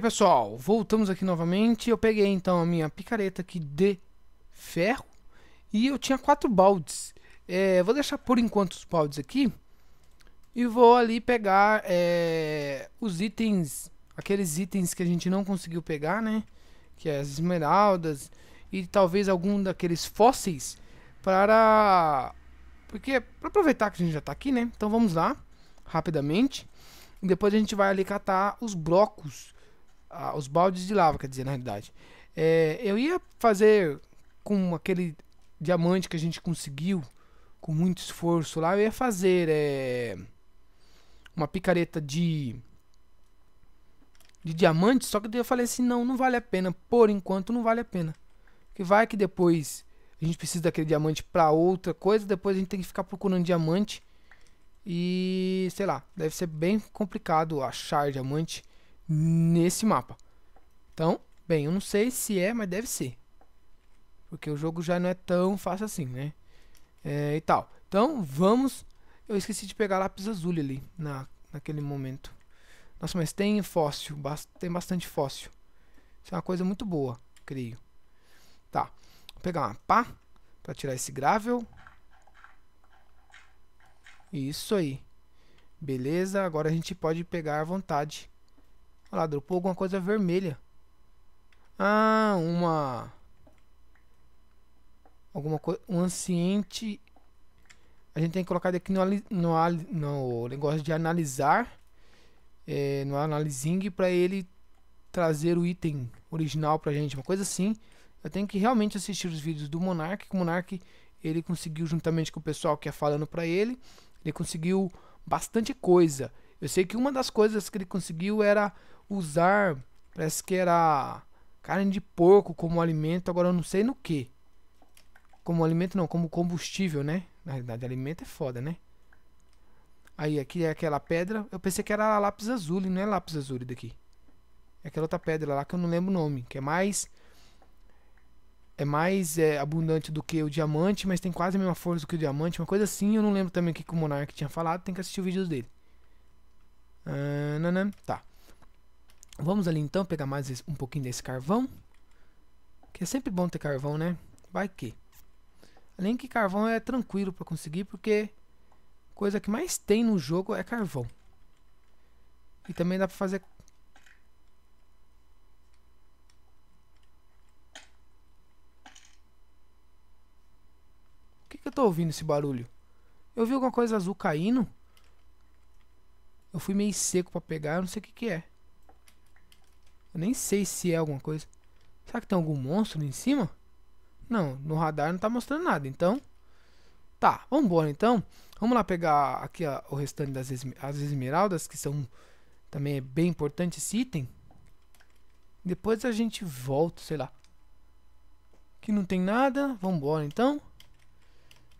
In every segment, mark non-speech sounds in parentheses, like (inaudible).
pessoal, voltamos aqui novamente. Eu peguei então a minha picareta aqui de ferro e eu tinha quatro baldes. É, vou deixar por enquanto os baldes aqui e vou ali pegar é, os itens, aqueles itens que a gente não conseguiu pegar, né? Que é as esmeraldas e talvez algum daqueles fósseis para porque para aproveitar que a gente já está aqui, né? Então vamos lá rapidamente. Depois a gente vai ali catar os blocos a, os baldes de lava, quer dizer, na realidade. É, eu ia fazer com aquele diamante que a gente conseguiu, com muito esforço lá, eu ia fazer é, uma picareta de de diamante, só que eu falei assim, não, não vale a pena, por enquanto não vale a pena. Que vai que depois a gente precisa daquele diamante para outra coisa, depois a gente tem que ficar procurando diamante e sei lá, deve ser bem complicado achar diamante nesse mapa. Então, bem, eu não sei se é, mas deve ser. Porque o jogo já não é tão fácil assim, né? É, e tal. Então, vamos... Eu esqueci de pegar lápis azul ali, na, naquele momento. Nossa, mas tem fóssil, tem bastante fóssil. Isso é uma coisa muito boa, creio. Tá, vou pegar uma pá para tirar esse gravel. Isso aí. Beleza, agora a gente pode pegar à vontade Olha lá, dropou alguma coisa vermelha. Ah, uma... Alguma coisa... Um anciente... A gente tem que colocar aqui no, no, no negócio de analisar. É, no analising para ele trazer o item original pra gente. Uma coisa assim. Eu tenho que realmente assistir os vídeos do Monark. O Monark, ele conseguiu juntamente com o pessoal que é falando pra ele. Ele conseguiu bastante coisa. Eu sei que uma das coisas que ele conseguiu era usar, parece que era carne de porco como alimento, agora eu não sei no que. Como alimento não, como combustível, né? Na realidade, alimento é foda, né? Aí, aqui é aquela pedra. Eu pensei que era lápis azul, não é lápis azul daqui. É aquela outra pedra lá que eu não lembro o nome, que é mais... É mais é, abundante do que o diamante, mas tem quase a mesma força do que o diamante. Uma coisa assim, eu não lembro também o que o Monark tinha falado. Tem que assistir os vídeos dele. Uh, nanã, tá. Vamos ali então pegar mais um pouquinho desse carvão. Que é sempre bom ter carvão, né? Vai que. Além que carvão é tranquilo para conseguir, porque coisa que mais tem no jogo é carvão. E também dá para fazer O que, que eu tô ouvindo esse barulho? Eu vi alguma coisa azul caindo? Eu fui meio seco pra pegar, eu não sei o que que é. Eu nem sei se é alguma coisa. Será que tem algum monstro ali em cima? Não, no radar não tá mostrando nada, então... Tá, vambora então. Vamos lá pegar aqui o restante das as esmeraldas, que são... Também é bem importante esse item. Depois a gente volta, sei lá. Aqui não tem nada, vambora então.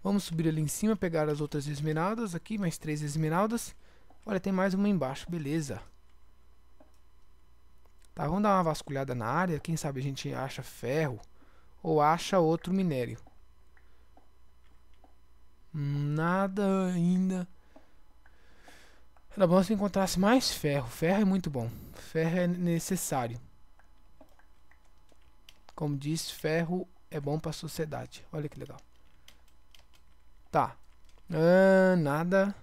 Vamos subir ali em cima, pegar as outras esmeraldas aqui, mais três esmeraldas. Olha, tem mais uma embaixo, beleza. Tá, vamos dar uma vasculhada na área, quem sabe a gente acha ferro ou acha outro minério. Nada ainda. Era bom se encontrasse mais ferro. Ferro é muito bom. Ferro é necessário. Como diz, ferro é bom para a sociedade. Olha que legal. Tá. Ah, nada.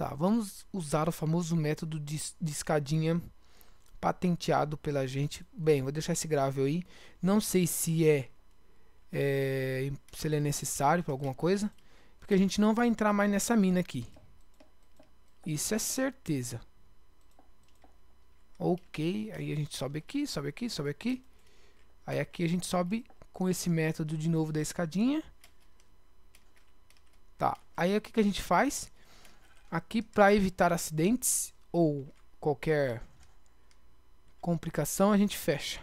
Tá, vamos usar o famoso método de, de escadinha patenteado pela gente. Bem, vou deixar esse grave aí. Não sei se é, é se ele é necessário para alguma coisa, porque a gente não vai entrar mais nessa mina aqui. Isso é certeza. Ok, aí a gente sobe aqui, sobe aqui, sobe aqui. Aí aqui a gente sobe com esse método de novo da escadinha. Tá, aí o que, que a gente faz? Aqui para evitar acidentes ou qualquer complicação, a gente fecha.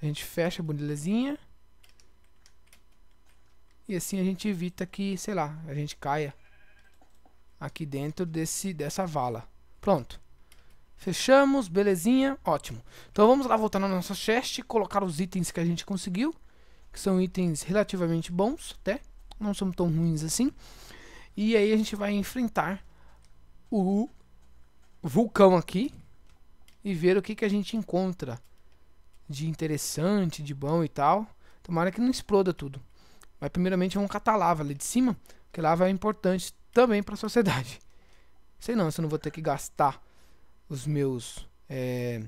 A gente fecha a belezinha. E assim a gente evita que, sei lá, a gente caia aqui dentro desse, dessa vala. Pronto. Fechamos, belezinha, ótimo. Então vamos lá voltar na nossa chest, colocar os itens que a gente conseguiu, que são itens relativamente bons até, não são tão ruins assim. E aí a gente vai enfrentar o vulcão aqui e ver o que, que a gente encontra de interessante, de bom e tal. Tomara que não exploda tudo. Mas primeiramente vamos catar lava ali de cima, que lava é importante também para a sociedade. (laughs) Sei não, se eu não vou ter que gastar os meus... É...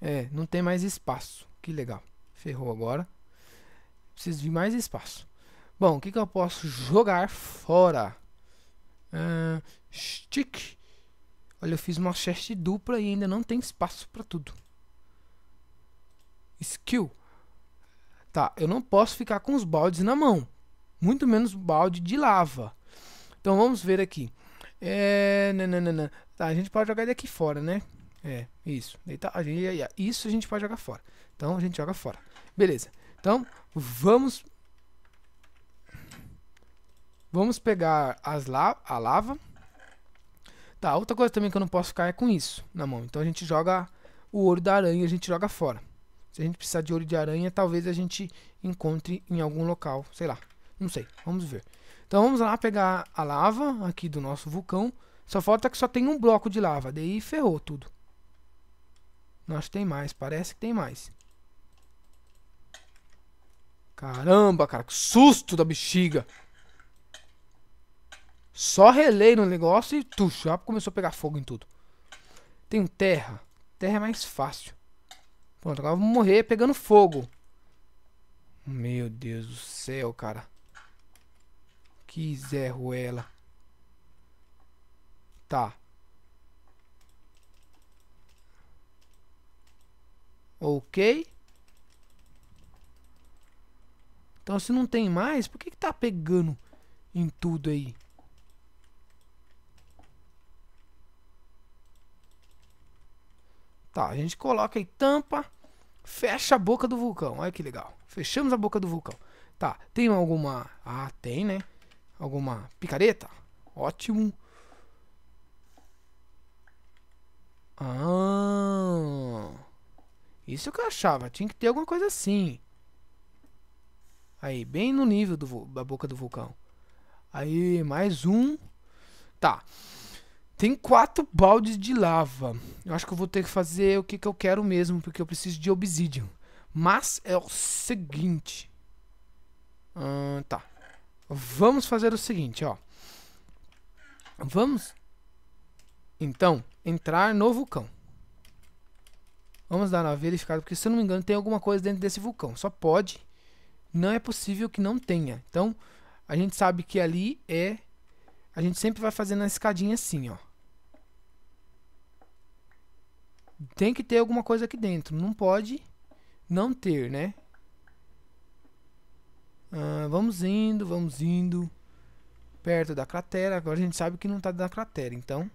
é, não tem mais espaço. Que legal. Ferrou agora. Preciso de mais espaço. Bom, o que, que eu posso jogar fora? Uh, stick. Olha, eu fiz uma chest dupla e ainda não tem espaço para tudo. Skill. Tá, eu não posso ficar com os baldes na mão. Muito menos balde de lava. Então vamos ver aqui. É, nananana. Tá, a gente pode jogar daqui fora, né? É, isso. Tá, a gente, isso a gente pode jogar fora. Então a gente joga fora. Beleza. Então vamos Vamos pegar as la a lava. Tá, outra coisa também que eu não posso ficar é com isso na mão. Então a gente joga o ouro da aranha, a gente joga fora. Se a gente precisar de ouro de aranha, talvez a gente encontre em algum local, sei lá. Não sei, vamos ver. Então vamos lá pegar a lava aqui do nosso vulcão. Só falta que só tem um bloco de lava, daí ferrou tudo. Acho que tem mais, parece que tem mais. Caramba, cara, que susto da bexiga! Só relei no negócio e tu já começou a pegar fogo em tudo. Tem terra. Terra é mais fácil. Pronto, agora eu vou morrer pegando fogo. Meu Deus do céu, cara. Que Zé Ruela. Tá. Ok. Então se não tem mais, por que, que tá pegando em tudo aí? Tá, a gente coloca aí tampa, fecha a boca do vulcão. Olha que legal. Fechamos a boca do vulcão. Tá, tem alguma... Ah, tem, né? Alguma picareta? Ótimo. Ah... Isso que eu achava. Tinha que ter alguma coisa assim. Aí, bem no nível do, da boca do vulcão. Aí, mais um. Tá. Tem quatro baldes de lava. Eu acho que eu vou ter que fazer o que, que eu quero mesmo, porque eu preciso de obsidian. Mas é o seguinte. Hum, tá. Vamos fazer o seguinte, ó. Vamos, então, entrar no vulcão. Vamos dar uma verificada, porque se eu não me engano tem alguma coisa dentro desse vulcão. Só pode. Não é possível que não tenha. Então, a gente sabe que ali é a gente sempre vai fazendo a escadinha assim, ó. Tem que ter alguma coisa aqui dentro. Não pode não ter, né? Ah, vamos indo, vamos indo. Perto da cratera. Agora a gente sabe que não está na cratera, então...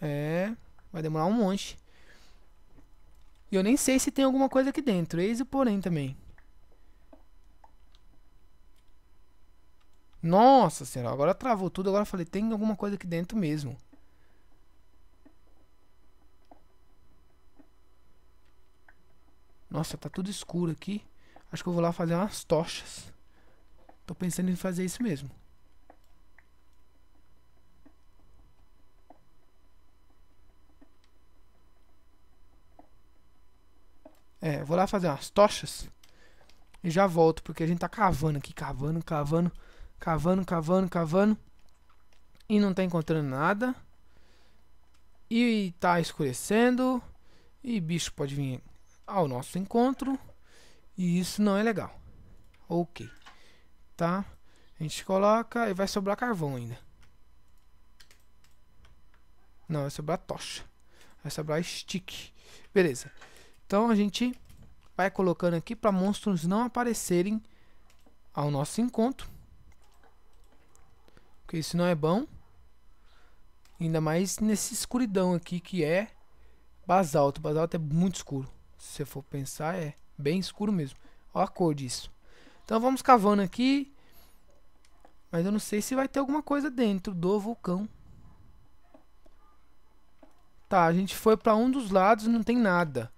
É... Vai demorar um monte. E eu nem sei se tem alguma coisa aqui dentro. Eis o porém também. Nossa senhora, agora travou tudo. Agora falei, tem alguma coisa aqui dentro mesmo. Nossa, tá tudo escuro aqui. Acho que eu vou lá fazer umas tochas. Tô pensando em fazer isso mesmo. É, vou lá fazer umas tochas e já volto, porque a gente tá cavando aqui, cavando, cavando. Cavando, cavando, cavando. E não tá encontrando nada. E tá escurecendo. E bicho pode vir ao nosso encontro. E isso não é legal. Ok. Tá? A gente coloca e vai sobrar carvão ainda. Não, vai sobrar tocha. Vai sobrar stick. Beleza. Então a gente vai colocando aqui para monstros não aparecerem ao nosso encontro. Porque isso não é bom. Ainda mais nessa escuridão aqui que é basalto. Basalto é muito escuro. Se você for pensar, é bem escuro mesmo. Olha a cor disso. Então vamos cavando aqui. Mas eu não sei se vai ter alguma coisa dentro do vulcão. Tá, a gente foi para um dos lados e não tem nada.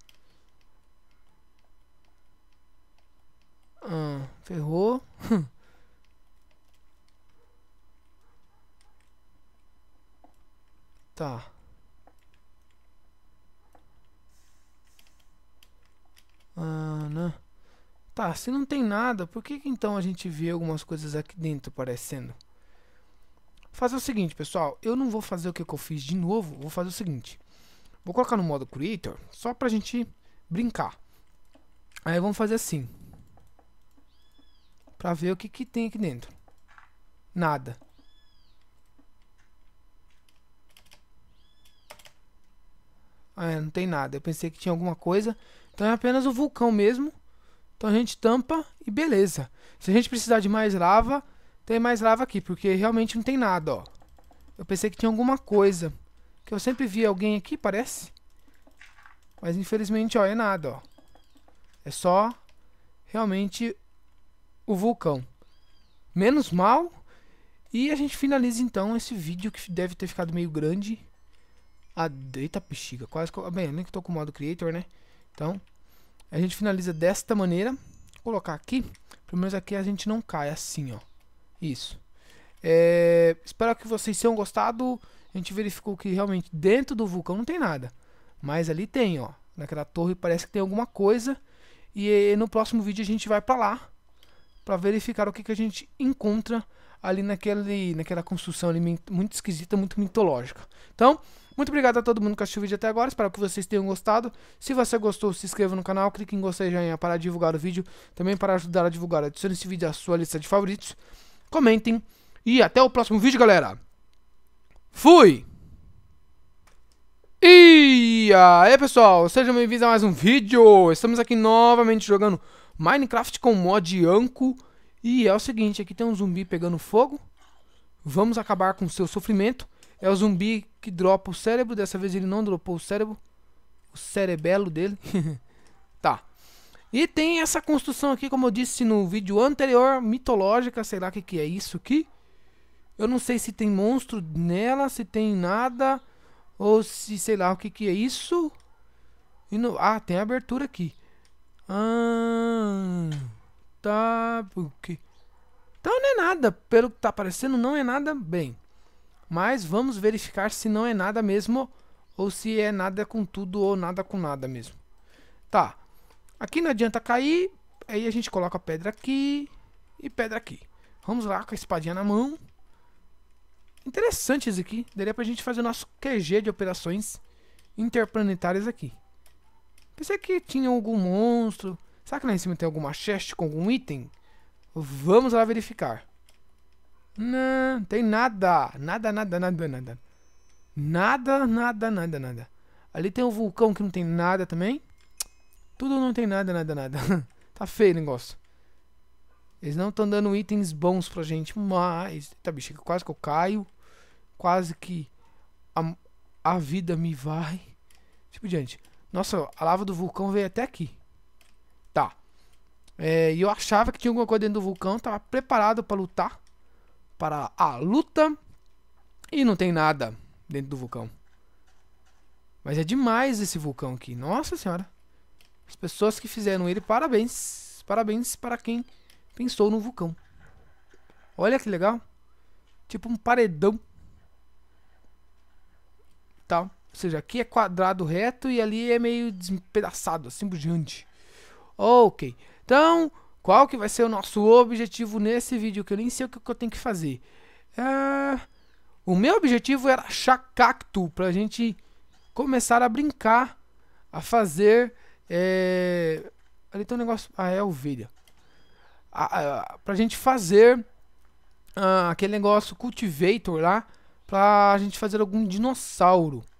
Ah, ferrou. (laughs) Hum. Tá. Ah, né? Tá, se não tem nada, por que, que então a gente vê algumas coisas aqui dentro aparecendo? fazer o seguinte, pessoal. Eu não vou fazer o que, que eu fiz de novo. Vou fazer o seguinte. Vou colocar no modo Creator, só pra gente brincar. Aí vamos fazer assim. Pra ver o que, que tem aqui dentro. Nada. Ah, é, não tem nada. Eu pensei que tinha alguma coisa. Então é apenas o vulcão mesmo. Então a gente tampa e beleza. Se a gente precisar de mais lava, tem mais lava aqui, porque realmente não tem nada, ó. Eu pensei que tinha alguma coisa. Que eu sempre vi alguém aqui, parece. Mas infelizmente, ó, é nada, ó. É só realmente o vulcão. Menos mal. E a gente finaliza então esse vídeo que deve ter ficado meio grande. Ah, eita bexiga, quase que... Bem, nem que estou com o modo creator, né? Então, a gente finaliza desta maneira. Vou colocar aqui. Pelo menos aqui a gente não cai assim, ó. Isso. É, espero que vocês tenham gostado. A gente verificou que realmente dentro do vulcão não tem nada. Mas ali tem, ó. Naquela torre parece que tem alguma coisa. E, e no próximo vídeo a gente vai para lá. para verificar o que, que a gente encontra ali naquele, naquela construção ali muito esquisita, muito mitológica. Então... Muito obrigado a todo mundo que assistiu o vídeo até agora. Espero que vocês tenham gostado. Se você gostou, se inscreva no canal. Clique em gostei joinha para divulgar o vídeo. Também para ajudar a divulgar. Adicione esse vídeo à sua lista de favoritos. Comentem. E até o próximo vídeo, galera. Fui! E aí, pessoal. Sejam bem-vindos a mais um vídeo. Estamos aqui novamente jogando Minecraft com mod Anko. E é o seguinte, aqui tem um zumbi pegando fogo. Vamos acabar com o seu sofrimento. É o zumbi que dropa o cérebro. Dessa vez ele não dropou o cérebro. O cerebelo dele. (laughs) tá. E tem essa construção aqui, como eu disse no vídeo anterior, mitológica, sei lá o que, que é isso aqui. Eu não sei se tem monstro nela, se tem nada, ou se sei lá o que, que é isso. E no... Ah, tem abertura aqui. Ah, tá, porque... Então não é nada, pelo que tá aparecendo, não é nada bem. Mas vamos verificar se não é nada mesmo ou se é nada com tudo ou nada com nada mesmo. Tá. Aqui não adianta cair. Aí a gente coloca pedra aqui e pedra aqui. Vamos lá com a espadinha na mão. Interessantes aqui. Daria pra gente fazer o nosso QG de operações interplanetárias aqui. Pensei que tinha algum monstro. Será que lá em cima tem alguma chest com algum item? Vamos lá verificar. Não, tem nada. Nada, nada, nada, nada. Nada, nada, nada, nada. Ali tem um vulcão que não tem nada também. Tudo não tem nada, nada, nada. (laughs) tá feio o negócio. Eles não estão dando itens bons pra gente, mas... Tá, bicho, é quase que eu caio. Quase que a, a vida me vai. Tipo, diante. Nossa, a lava do vulcão veio até aqui. Tá. É, e eu achava que tinha alguma coisa dentro do vulcão. Tava preparado pra lutar para a luta. E não tem nada dentro do vulcão. Mas é demais esse vulcão aqui. Nossa senhora. As pessoas que fizeram ele, parabéns. Parabéns para quem pensou no vulcão. Olha que legal. Tipo um paredão. Tá. Ou seja, aqui é quadrado reto e ali é meio despedaçado, assim por diante. Ok. Então, qual que vai ser o nosso objetivo nesse vídeo? Que eu nem sei o que, que eu tenho que fazer. É... O meu objetivo era achar cacto pra gente começar a brincar, a fazer... É... Ali tem um negócio... Ah, é ovelha. A, a, pra gente fazer ah, aquele negócio cultivator lá, pra gente fazer algum dinossauro.